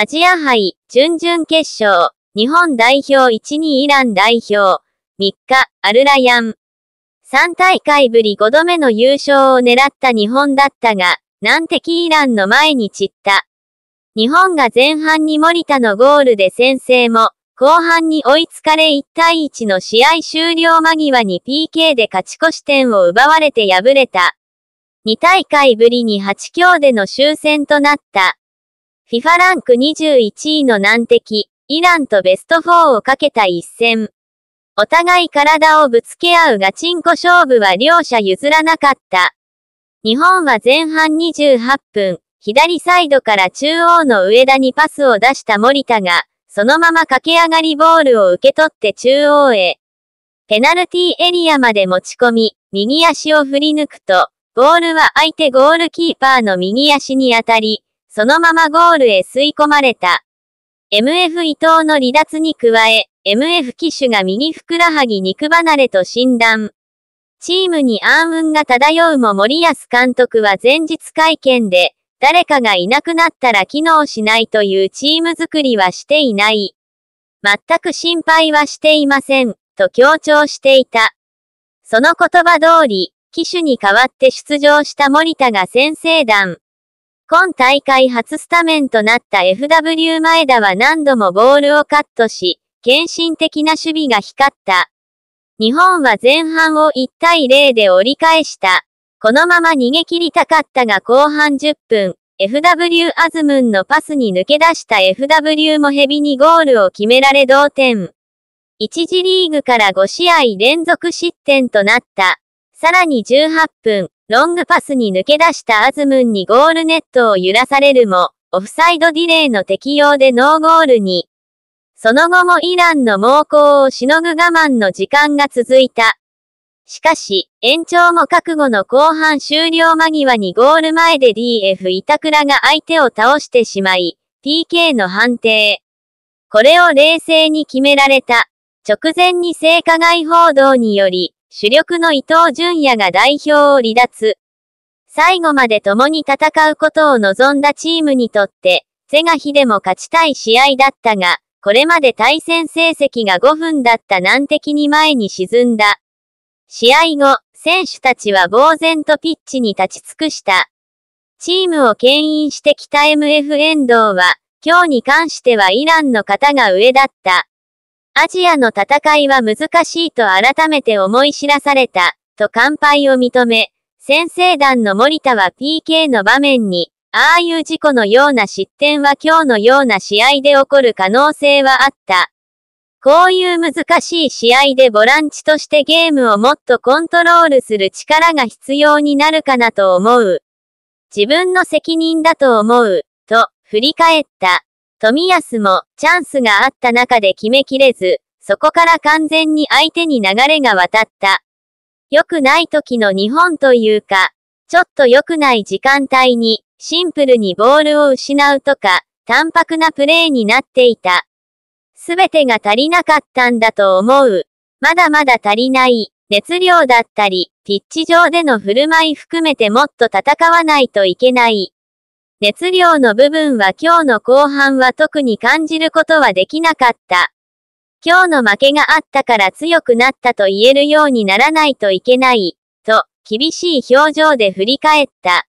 アジア杯、準々決勝、日本代表1-2イラン代表、3日、アルラヤン。3大会ぶり5度目の優勝を狙った日本だったが、難敵イランの前に散った。日本が前半に森田のゴールで先制も、後半に追いつかれ1対1の試合終了間際に PK で勝ち越し点を奪われて敗れた。2大会ぶりに8強での終戦となった。FIFA ランク21位の難敵、イランとベスト4をかけた一戦。お互い体をぶつけ合うガチンコ勝負は両者譲らなかった。日本は前半28分、左サイドから中央の上田にパスを出した森田が、そのまま駆け上がりボールを受け取って中央へ。ペナルティーエリアまで持ち込み、右足を振り抜くと、ボールは相手ゴールキーパーの右足に当たり、そのままゴールへ吸い込まれた。MF 伊藤の離脱に加え、MF 機種が右ふくらはぎ肉離れと診断。チームに暗雲が漂うも森保監督は前日会見で、誰かがいなくなったら機能しないというチーム作りはしていない。全く心配はしていません、と強調していた。その言葉通り、機種に代わって出場した森田が先制団。今大会初スタメンとなった FW 前田は何度もボールをカットし、献身的な守備が光った。日本は前半を1対0で折り返した。このまま逃げ切りたかったが後半10分、FW アズムンのパスに抜け出した FW もヘビにゴールを決められ同点。1次リーグから5試合連続失点となった。さらに18分、ロングパスに抜け出したアズムンにゴールネットを揺らされるも、オフサイドディレイの適用でノーゴールに。その後もイランの猛攻をしのぐ我慢の時間が続いた。しかし、延長も覚悟の後半終了間際にゴール前で DF 板倉が相手を倒してしまい、PK の判定。これを冷静に決められた。直前に性加害報道により、主力の伊藤淳也が代表を離脱。最後まで共に戦うことを望んだチームにとって、ゼガヒでも勝ちたい試合だったが、これまで対戦成績が5分だった難敵に前に沈んだ。試合後、選手たちは呆然とピッチに立ち尽くした。チームを牽引してきた MF 遠藤は、今日に関してはイランの方が上だった。アジアの戦いは難しいと改めて思い知らされた、と乾杯を認め、先制団の森田は PK の場面に、ああいう事故のような失点は今日のような試合で起こる可能性はあった。こういう難しい試合でボランチとしてゲームをもっとコントロールする力が必要になるかなと思う。自分の責任だと思う、と振り返った。富安もチャンスがあった中で決めきれず、そこから完全に相手に流れが渡った。良くない時の日本というか、ちょっと良くない時間帯に、シンプルにボールを失うとか、淡白なプレーになっていた。すべてが足りなかったんだと思う。まだまだ足りない、熱量だったり、ピッチ上での振る舞い含めてもっと戦わないといけない。熱量の部分は今日の後半は特に感じることはできなかった。今日の負けがあったから強くなったと言えるようにならないといけない、と、厳しい表情で振り返った。